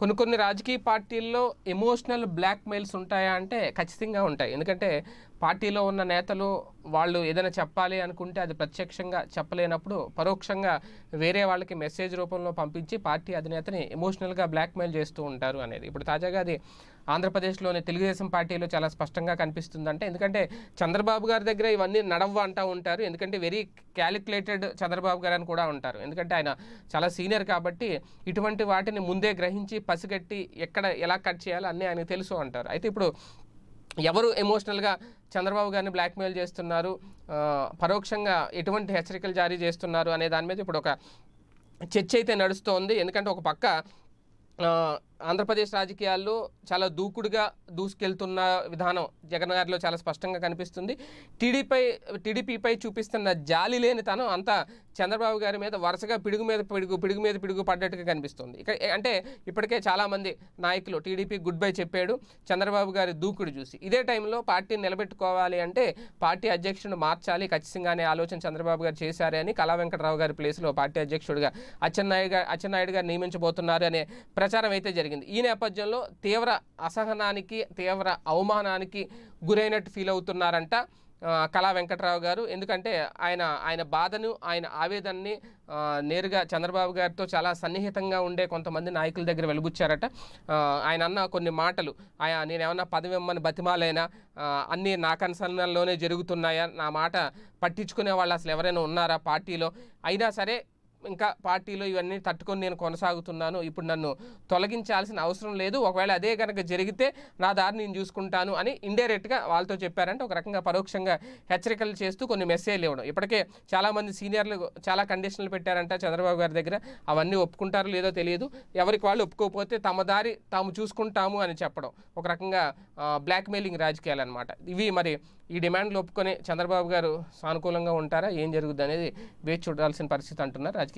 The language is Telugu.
కొన్ని కొన్ని రాజకీయ పార్టీల్లో ఎమోషనల్ బ్లాక్మెయిల్స్ ఉంటాయా అంటే ఖచ్చితంగా ఉంటాయి ఎందుకంటే పార్టీలో ఉన్న నేతలు వాళ్ళు ఏదైనా చెప్పాలి అనుకుంటే అది ప్రత్యక్షంగా చెప్పలేనప్పుడు పరోక్షంగా వేరే వాళ్ళకి మెసేజ్ రూపంలో పంపించి పార్టీ అధినేతని ఎమోషనల్గా బ్లాక్మెయిల్ చేస్తూ ఉంటారు అనేది ఇప్పుడు తాజాగా అది ఆంధ్రప్రదేశ్లోని తెలుగుదేశం పార్టీలో చాలా స్పష్టంగా కనిపిస్తుందంటే ఎందుకంటే చంద్రబాబు గారి దగ్గర ఇవన్నీ నడవ అంటూ ఉంటారు ఎందుకంటే వెరీ క్యాలిక్యులేటెడ్ చంద్రబాబు గారు అని కూడా ఉంటారు ఎందుకంటే ఆయన చాలా సీనియర్ కాబట్టి ఇటువంటి వాటిని ముందే గ్రహించి పసిగట్టి ఎక్కడ ఎలా కట్ చేయాలో అన్నీ ఆయనకు తెలుసు అంటారు అయితే ఇప్పుడు ఎవరు ఎమోషనల్గా చంద్రబాబు గారిని బ్లాక్మెయిల్ చేస్తున్నారు పరోక్షంగా ఎటువంటి హెచ్చరికలు జారీ చేస్తున్నారు అనే దాని మీద ఇప్పుడు ఒక చర్చ అయితే నడుస్తోంది ఎందుకంటే ఒక పక్క ఆంధ్రప్రదేశ్ రాజకీయాల్లో చాలా దూకుడుగా దూసుకెళ్తున్న విధానం జగన్ గారిలో చాలా స్పష్టంగా కనిపిస్తుంది టీడీపై టీడీపీపై చూపిస్తున్న జాలి లేని తనం అంతా చంద్రబాబు గారి మీద వరుసగా పిడుగు మీద పిడుగు పిడుగు మీద పిడుగు పడ్డట్టుగా కనిపిస్తుంది ఇక అంటే ఇప్పటికే చాలామంది నాయకులు టీడీపీ గుడ్ బై చెప్పాడు చంద్రబాబు గారి దూకుడు చూసి ఇదే టైంలో పార్టీని నిలబెట్టుకోవాలి అంటే పార్టీ అధ్యక్షుడు మార్చాలి ఖచ్చితంగానే ఆలోచన చంద్రబాబు గారు చేశారని అని కళా వెంకటరావు గారి ప్లేస్లో పార్టీ అధ్యక్షుడిగా అచ్చెన్నాయుడు గారు అచ్చెన్నాయుడు గారు నియమించబోతున్నారు అనే ప్రచారం అయితే జరిగింది జరిగింది ఈ నేపథ్యంలో తీవ్ర అసహనానికి తీవ్ర అవమానానికి గురైనట్టు ఫీల్ అవుతున్నారంట కళా వెంకట్రావు గారు ఎందుకంటే ఆయన ఆయన బాధను ఆయన ఆవేదనని నేరుగా చంద్రబాబు గారితో చాలా సన్నిహితంగా ఉండే కొంతమంది నాయకుల దగ్గర వెలుగుచ్చారట ఆయన అన్న కొన్ని మాటలు ఆయన నేనేమన్నా పదవి ఇమ్మని బతిమాలైనా అన్నీ నా కన్సల్లోనే జరుగుతున్నాయా నా మాట పట్టించుకునే వాళ్ళు అసలు ఎవరైనా ఉన్నారా పార్టీలో అయినా సరే ఇంకా పార్టీలో ఇవన్నీ తట్టుకొని నేను కొనసాగుతున్నాను ఇప్పుడు నన్ను తొలగించాల్సిన అవసరం లేదు ఒకవేళ అదే కనుక జరిగితే నా దారి నేను చూసుకుంటాను అని ఇండైరెక్ట్గా వాళ్ళతో చెప్పారంటే ఒక రకంగా పరోక్షంగా హెచ్చరికలు చేస్తూ కొన్ని మెసేజ్లు ఇవ్వడం ఇప్పటికే చాలామంది సీనియర్లు చాలా కండిషన్లు పెట్టారంట చంద్రబాబు గారి దగ్గర అవన్నీ ఒప్పుకుంటారో లేదో తెలియదు ఎవరికి వాళ్ళు ఒప్పుకోకపోతే తమ దారి తాము చూసుకుంటాము అని చెప్పడం ఒక రకంగా బ్లాక్మెయిలింగ్ రాజకీయాలు అనమాట ఇవి మరి ఈ డిమాండ్లు ఒప్పుకొని చంద్రబాబు గారు సానుకూలంగా ఉంటారా ఏం జరుగుద్ది అనేది వేచి చూడాల్సిన పరిస్థితి అంటున్నారు రాజకీయ